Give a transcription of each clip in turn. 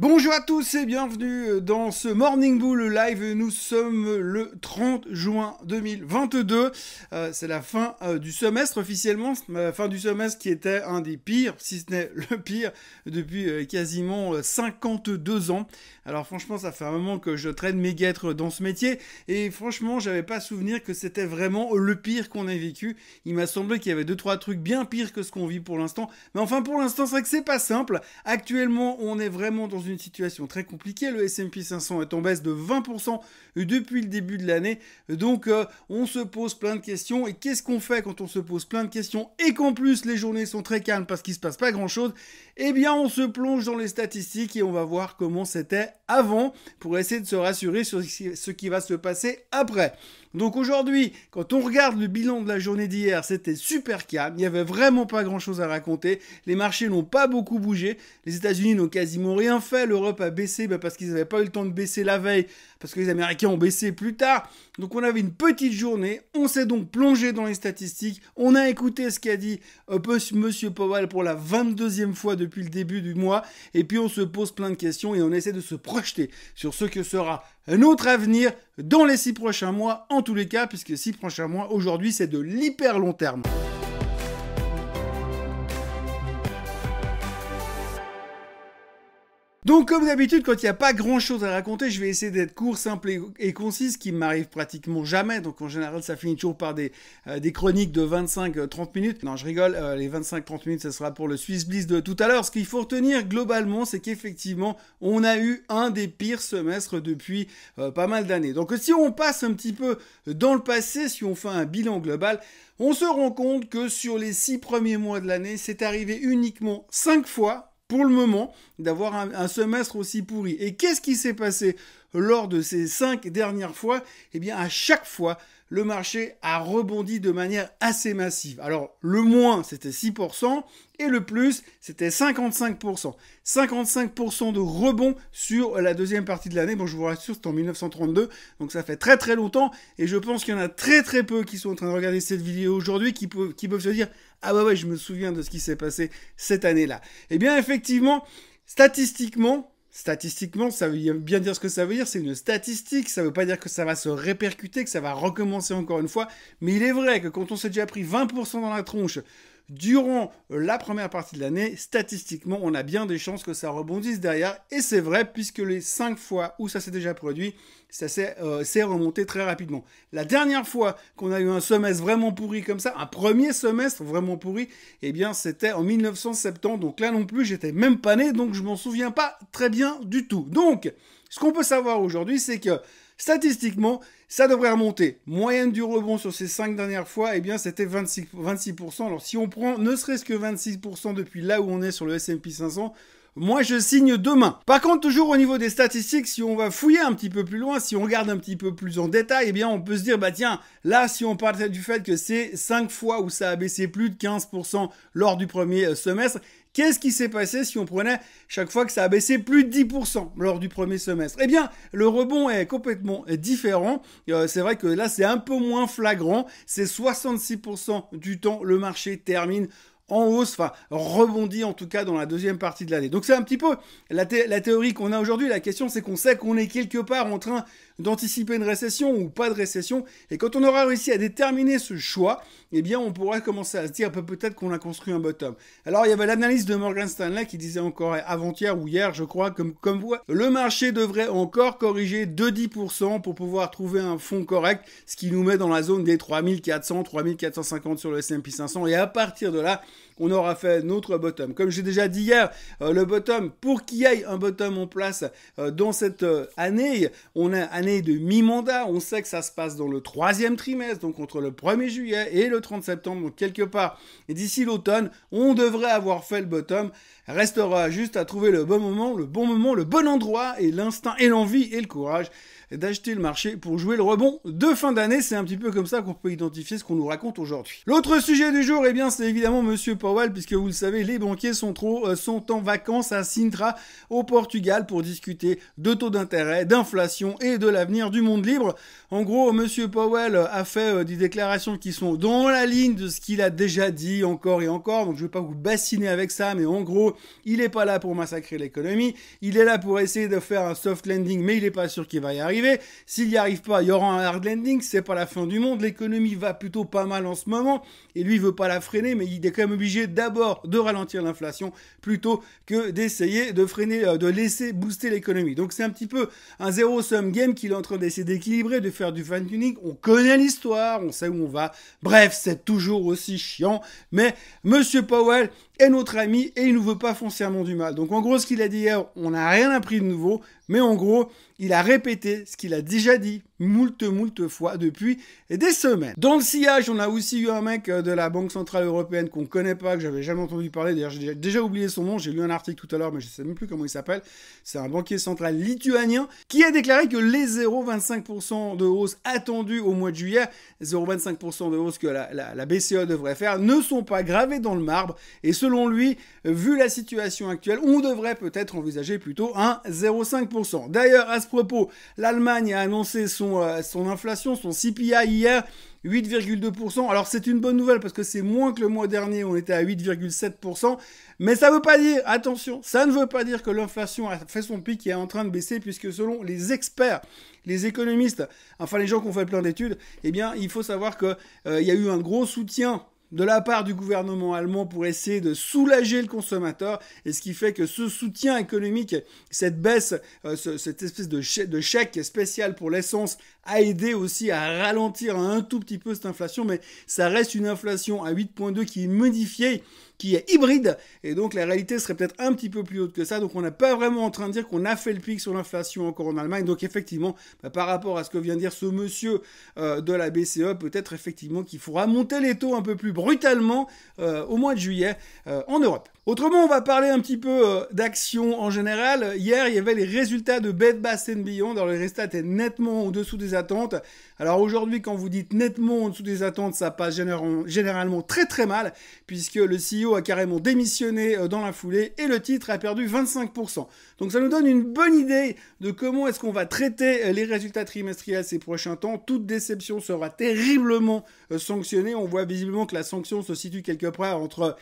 Bonjour à tous et bienvenue euh, dans ce Morning Bull Live. Nous sommes le 30 juin 2022. Euh, c'est la fin euh, du semestre officiellement. La fin du semestre qui était un des pires, si ce n'est le pire, depuis quasiment 52 ans. Alors franchement, ça fait un moment que je traîne mes guêtres dans ce métier. Et franchement, j'avais pas souvenir que c'était vraiment le pire qu'on ait vécu. Il m'a semblé qu'il y avait deux trois trucs bien pires que ce qu'on vit pour l'instant. Mais enfin, pour l'instant, c'est vrai que c'est pas simple. Actuellement, on est vraiment dans une une situation très compliquée. Le S&P 500 est en baisse de 20% depuis le début de l'année. Donc euh, on se pose plein de questions. Et qu'est-ce qu'on fait quand on se pose plein de questions et qu'en plus les journées sont très calmes parce qu'il se passe pas grand-chose eh bien, on se plonge dans les statistiques et on va voir comment c'était avant pour essayer de se rassurer sur ce qui va se passer après. Donc aujourd'hui, quand on regarde le bilan de la journée d'hier, c'était super calme, il n'y avait vraiment pas grand-chose à raconter, les marchés n'ont pas beaucoup bougé, les États-Unis n'ont quasiment rien fait, l'Europe a baissé bah, parce qu'ils n'avaient pas eu le temps de baisser la veille, parce que les Américains ont baissé plus tard. Donc on avait une petite journée, on s'est donc plongé dans les statistiques, on a écouté ce qu'a dit M. Euh, Monsieur Powell pour la 22e fois depuis depuis le début du mois, et puis on se pose plein de questions et on essaie de se projeter sur ce que sera notre avenir dans les six prochains mois, en tous les cas, puisque six prochains mois, aujourd'hui, c'est de l'hyper long terme. Donc comme d'habitude, quand il n'y a pas grand-chose à raconter, je vais essayer d'être court, simple et, concis, ce qui m'arrive pratiquement jamais. Donc en général, ça finit toujours par des, euh, chroniques de 25-30 euh, minutes. Non, je rigole, euh, les 25-30 minutes, ce sera pour le Swiss Bliss de tout à l'heure. Ce qu'il faut retenir globalement, c'est qu'effectivement, on a eu un des pires semestres depuis pas mal d'années. Donc si on passe un petit peu dans le passé, si on fait un bilan global, on se rend compte que sur les six premiers mois de l'année, c'est arrivé uniquement 5 fois pour le moment d'avoir un, semestre aussi pourri. Et qu'est-ce qui s'est passé lors de ces cinq dernières fois, eh bien à chaque fois, le marché a rebondi de manière assez massive. Alors le moins, c'était 6%, et le plus, c'était 55%. 55% de rebond sur la deuxième partie de l'année. Bon, je vous rassure, c'est en 1932, donc ça fait très très longtemps, et je pense qu'il y en a très très peu qui sont en train de regarder cette vidéo aujourd'hui, qui peuvent, se dire, ah bah ouais, je me souviens de ce qui s'est passé cette année-là. Eh bien effectivement, statistiquement, Statistiquement, ça veut bien dire ce que ça veut dire, c'est une statistique, ça veut pas dire que ça va se répercuter, que ça va recommencer encore une fois, mais il est vrai que quand on s'est déjà pris 20% dans la tronche durant la première partie de l'année, statistiquement, on a bien des chances que ça rebondisse derrière. Et c'est vrai, puisque les cinq fois où ça s'est déjà produit, ça s'est euh, remonté très rapidement. La dernière fois qu'on a eu un semestre vraiment pourri comme ça, un premier semestre vraiment pourri, eh bien c'était en 1970. Donc là non plus, j'étais même pas né, donc je m'en souviens pas très bien du tout. Donc, ce qu'on peut savoir aujourd'hui, c'est que Statistiquement, ça devrait remonter. Moyenne du rebond sur ces cinq dernières fois, eh bien, c'était 26, Alors, si on prend ne serait-ce que 26% depuis là où on est sur le S&P 500, moi, je signe demain. Par contre, toujours au niveau des statistiques, si on va fouiller un petit peu plus loin, si on regarde un petit peu plus en détail, eh bien, on peut se dire, bah tiens, là, si on partait du fait que c'est 5 fois où ça a baissé plus de 15% lors du premier euh, semestre, Qu'est-ce qui s'est passé si on prenait chaque fois que ça a baissé plus de 10% lors du premier semestre Eh bien, le rebond est complètement différent. Euh, c'est vrai que là, c'est un peu moins flagrant. C'est 66% du temps, le marché termine en hausse, enfin rebondit en tout cas dans la deuxième partie de l'année. Donc c'est un petit peu la, la théorie qu'on a aujourd'hui. La question c'est qu'on sait qu'on est quelque part en train d'anticiper une récession ou pas de récession. Et quand on aura réussi à déterminer ce choix, eh bien, on pourra commencer à se dire bah, peut-être qu'on a construit un bottom. Alors, il y avait l'analyse de Morgan Stanley qui disait encore avant-hier ou hier, je crois, comme, comme quoi, le marché devrait encore corriger de 10% pour pouvoir trouver un fonds correct, ce qui nous met dans la zone des 3400, 3450 sur le S&P 500. Et à partir de là, on aura fait notre bottom. Comme j'ai déjà dit hier, euh, le bottom, pour qu'il y ait un bottom en place euh, dans cette euh, année, on a un de mi-mandat. On sait que ça se passe dans le troisième trimestre, donc entre le 1er juillet et le 30 septembre, donc quelque part. Et d'ici l'automne, on devrait avoir fait le bottom. Restera juste à trouver le bon moment, le bon moment, le bon endroit et l'instinct et l'envie et le courage d'acheter le marché pour jouer le rebond de fin d'année. C'est un petit peu comme ça qu'on peut identifier ce qu'on nous raconte aujourd'hui. L'autre sujet du jour, eh bien, c'est évidemment Monsieur Powell, puisque vous le savez, les banquiers sont, trop, euh, sont en vacances à Sintra, au Portugal, pour discuter de taux d'intérêt, d'inflation et de l'avenir du monde libre. En gros, Monsieur Powell a fait euh, des déclarations qui sont dans la ligne de ce qu'il a déjà dit encore et encore. Donc, je ne vais pas vous bassiner avec ça, mais en gros, il n'est pas là pour massacrer l'économie. Il est là pour essayer de faire un soft landing, mais il n'est pas sûr qu'il va y arriver. S'il n'y arrive pas, il y aura un hard landing, c'est pas la fin du monde. L'économie va plutôt pas mal en ce moment et lui il veut pas la freiner, mais il est quand même obligé d'abord de ralentir l'inflation plutôt que d'essayer de freiner, euh, de laisser booster l'économie. Donc c'est un petit peu un zéro sum game qu'il est en train d'essayer d'équilibrer, de faire du fine tuning. On connaît l'histoire, on sait où on va. Bref, c'est toujours aussi chiant, mais Monsieur Powell est notre ami et il ne veut pas foncièrement du mal. Donc en gros, ce qu'il a dit hier, on n'a rien appris de nouveau, mais en gros, il a répété ce qu'il a déjà dit moultes, moult fois depuis des semaines. Dans le sillage, on a aussi eu un mec euh, de la Banque Centrale Européenne qu'on connaît pas, que j'avais jamais entendu parler. D'ailleurs, j'ai déjà oublié son nom. J'ai lu un article tout à l'heure, mais je sais même plus comment il s'appelle. C'est un banquier central lituanien qui a déclaré que les 0,25% de hausse attendue au mois de juillet, 0,25% de hausse que la, la BCE devrait faire, ne sont pas gravés dans le marbre. Et selon lui, vu la situation actuelle, on devrait peut-être envisager plutôt un 0,5%. D'ailleurs, à ce propos, l'Allemagne a annoncé son euh, son, inflation, son CPI hier, 8,2%. Alors c'est une bonne nouvelle parce que c'est moins que le mois dernier, on était à 8,7%. Mais ça ne veut pas dire, attention, ça ne veut pas dire que l'inflation a fait son pic et est en train de baisser puisque selon les experts, les économistes, enfin les gens qui ont fait plein d'études, eh bien il faut savoir qu'il euh, y a eu un gros soutien de la part du gouvernement allemand pour essayer de soulager le consommateur, et ce qui fait que ce soutien économique, cette baisse, euh, cette espèce de, chèque spécial pour l'essence a aidé aussi à ralentir un tout petit peu cette inflation, mais ça reste une inflation à 8.2 qui est modifiée, qui est hybride, et donc la réalité serait peut-être un petit peu plus haute que ça, donc on n'est pas vraiment en train de dire qu'on a fait le pic sur l'inflation encore en Allemagne, donc effectivement, bah, par rapport à ce que vient de dire ce monsieur euh, de la BCE, peut-être effectivement qu'il faudra monter les taux un peu plus brutalement euh, au mois de juillet euh, en Europe. Autrement, on va parler un petit peu d'action en général. Hier, il y avait les résultats de Bed Bath Beyond, alors les résultats étaient nettement au-dessous des alors aujourd'hui, quand vous dites nettement en dessous des attentes, ça passe généralement très très mal, puisque le CEO a carrément démissionné euh, dans la foulée et le titre a perdu 25%. Donc ça nous donne une bonne idée de comment est-ce qu'on va traiter euh, les résultats trimestriels ces prochains temps. Toute déception sera terriblement euh, sanctionnée. On voit visiblement que la sanction se situe quelque part entre...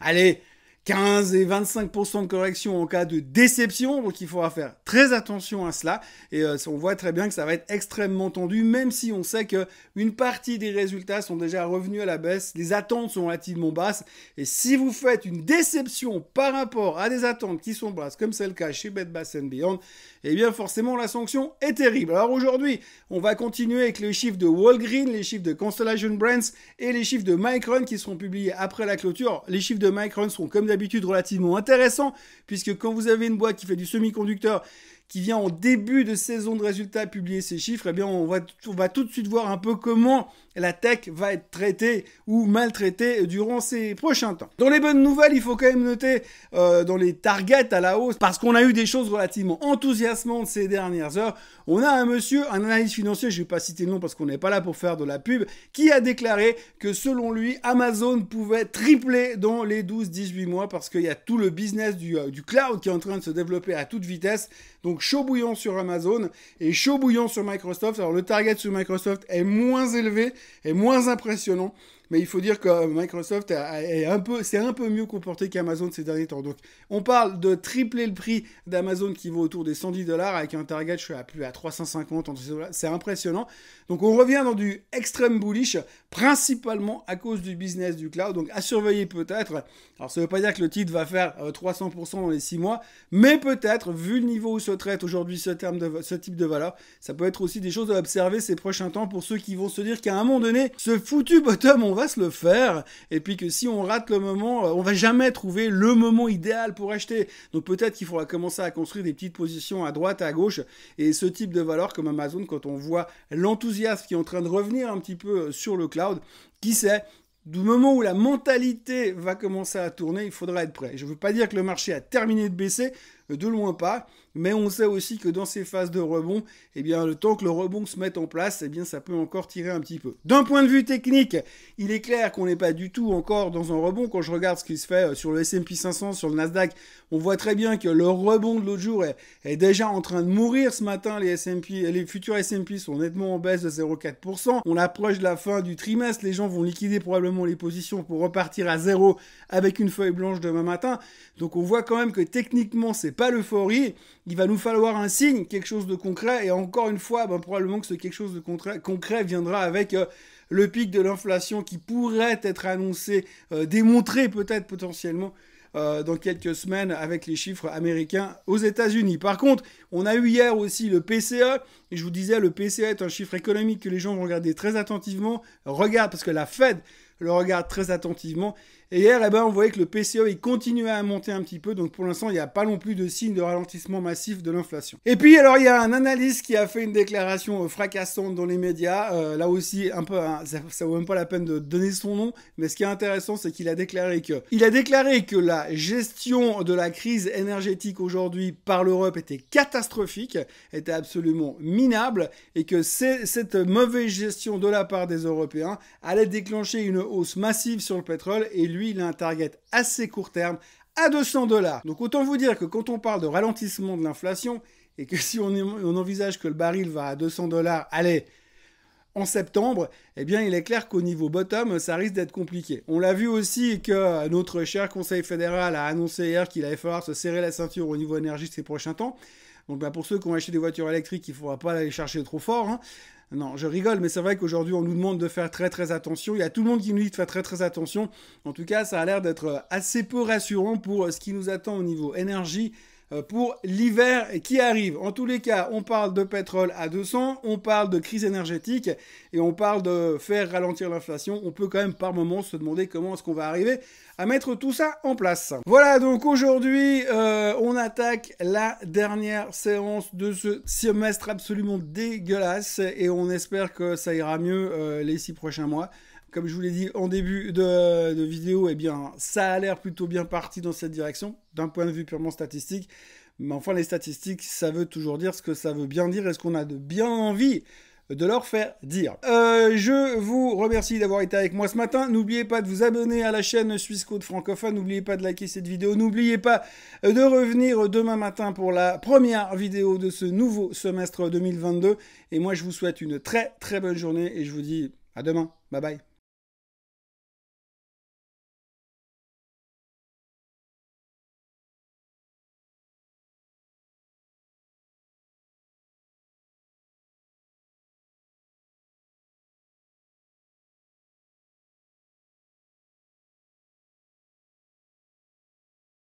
Allez, 15 et 25% de correction en cas de déception, donc il faudra faire très attention à cela, et euh, on voit très bien que ça va être extrêmement tendu, même si on sait que une partie des résultats sont déjà revenus à la baisse, les attentes sont relativement basses, et si vous faites une déception par rapport à des attentes qui sont basses, comme c'est le cas chez Bet Bass Beyond, eh bien forcément la sanction est terrible. Alors aujourd'hui, on va continuer avec les chiffres de Walgreens, les chiffres de Constellation Brands et les chiffres de Micron qui seront publiés après la clôture. Les chiffres de Micron seront, comme d'habitude relativement intéressants puisque quand vous avez une boîte qui fait du semi-conducteur qui vient en début de saison de résultats publier ses chiffres, eh bien on va, on va tout de suite voir un peu comment la tech va être traitée ou maltraitée durant ces prochains temps. Dans les bonnes nouvelles, il faut quand même noter euh, dans les targets à la hausse, parce qu'on a eu des choses relativement enthousiasmantes ces dernières heures, on a un monsieur, un analyste financier, je ne vais pas citer le nom parce qu'on n'est pas là pour faire de la pub, qui a déclaré que selon lui, Amazon pouvait tripler dans les 12-18 mois parce qu'il y a tout le business du, euh, du cloud qui est en train de se développer à toute vitesse. Donc chaud bouillant sur Amazon et chaud bouillant sur Microsoft. Alors le target sur Microsoft est moins élevé, et moins impressionnant mais il faut dire que euh, Microsoft est un peu, c'est un peu mieux comporté qu'Amazon ces derniers temps. Donc, on parle de tripler le prix d'Amazon qui vaut autour des 110 dollars avec un target, je suis à plus à 350, c'est impressionnant. Donc, on revient dans du extrême bullish, principalement à cause du business du cloud. Donc, à surveiller peut-être. Alors, ça ne veut pas dire que le titre va faire 300% euh, dans les 6 mois, mais peut-être, vu le niveau où se traite aujourd'hui ce, terme de, ce type de valeur, ça peut être aussi des choses à observer ces prochains temps pour ceux qui vont se dire qu'à un moment donné, ce foutu bottom, on va se le faire et puis que si on rate le moment, euh, on va jamais trouver le moment idéal pour acheter. Donc peut-être qu'il faudra commencer à construire des petites positions à droite, à gauche et ce type de valeur comme Amazon quand on voit l'enthousiasme qui est en train de revenir un petit peu euh, sur le cloud, qui sait du moment où la mentalité va commencer à tourner, il faudra être prêt. Je ne veux pas dire que le marché a terminé de baisser, de loin pas, mais on sait aussi que dans ces phases de rebond, eh bien, le temps que le rebond se mette en place, eh bien, ça peut encore tirer un petit peu. D'un point de vue technique, il est clair qu'on n'est pas du tout encore dans un rebond. Quand je regarde ce qui se fait euh, sur le S&P 500, sur le Nasdaq, on voit très bien que le rebond de l'autre jour est, déjà en train de mourir ce matin. Les S&P, les futurs S&P sont nettement en baisse de 0,4%. On approche de la fin du trimestre. Les gens vont liquider probablement les positions pour repartir à zéro avec une feuille blanche demain matin. Donc, on voit quand même que techniquement, c'est pas l'euphorie. Il va nous falloir un signe, quelque chose de concret. Et encore une fois, ben, probablement que ce quelque chose de concret, viendra avec euh, le pic de l'inflation qui pourrait être annoncé, euh, démontré peut-être potentiellement euh, dans quelques semaines avec les chiffres américains aux États-Unis. Par contre, on a eu hier aussi le PCE, et je vous disais, le PCE est un chiffre économique que les gens vont regarder très attentivement. Regarde, parce que la Fed le regarde très attentivement. Et hier, eh ben, on voyait que le PCE il continuait à monter un petit peu. Donc pour l'instant, il n'y a pas non plus de signe de ralentissement massif de l'inflation. Et puis alors, il y a un analyste qui a fait une déclaration euh, fracassante dans les médias. Euh, là aussi, un peu, hein, ça, ça vaut même pas la peine de donner son nom. Mais ce qui est intéressant, c'est qu'il a déclaré que il a déclaré que la gestion de la crise énergétique aujourd'hui par l'Europe était catastrophique, était absolument minable, et que cette mauvaise gestion de la part des Européens allait déclencher une hausse massive sur le pétrole et lui, il a un target assez court terme à 200 dollars. Donc autant vous dire que quand on parle de ralentissement de l'inflation et que si on, on envisage que le baril va à 200 dollars, allez, en septembre, eh bien, il est clair qu'au niveau bottom, ça risque d'être compliqué. On l'a vu aussi que notre cher Conseil fédéral a annoncé hier qu'il allait falloir se serrer la ceinture au niveau énergie ces prochains temps. Donc, bah, pour ceux qui ont acheté des voitures électriques, il faudra pas aller chercher trop fort. Hein. Non, je rigole, mais c'est vrai qu'aujourd'hui, on nous demande de faire très très attention. Il y a tout le monde qui nous dit de faire très très attention. En tout cas, ça a l'air d'être euh, assez peu rassurant pour euh, ce qui nous attend au niveau énergie euh, pour l'hiver qui arrive. En tous les cas, on parle de pétrole à 200, on parle de crise énergétique et on parle de faire ralentir l'inflation. On peut quand même par moment se demander comment est-ce qu'on va arriver à mettre tout ça en place. Voilà, donc aujourd'hui, euh, on attaque la dernière séance de ce semestre absolument dégueulasse et on espère que ça ira mieux euh, les six prochains mois comme je vous l'ai dit en début de, vidéo, eh bien, ça a l'air plutôt bien parti dans cette direction, d'un point de vue purement statistique. Mais enfin, les statistiques, ça veut toujours dire ce que ça veut bien dire et ce qu'on a de bien envie de leur faire dire. Euh, je vous remercie d'avoir été avec moi ce matin. N'oubliez pas de vous abonner à la chaîne Suisse Francophone. N'oubliez pas de liker cette vidéo. N'oubliez pas de revenir demain matin pour la première vidéo de ce nouveau semestre 2022. Et moi, je vous souhaite une très très bonne journée et je vous dis à demain. Bye bye.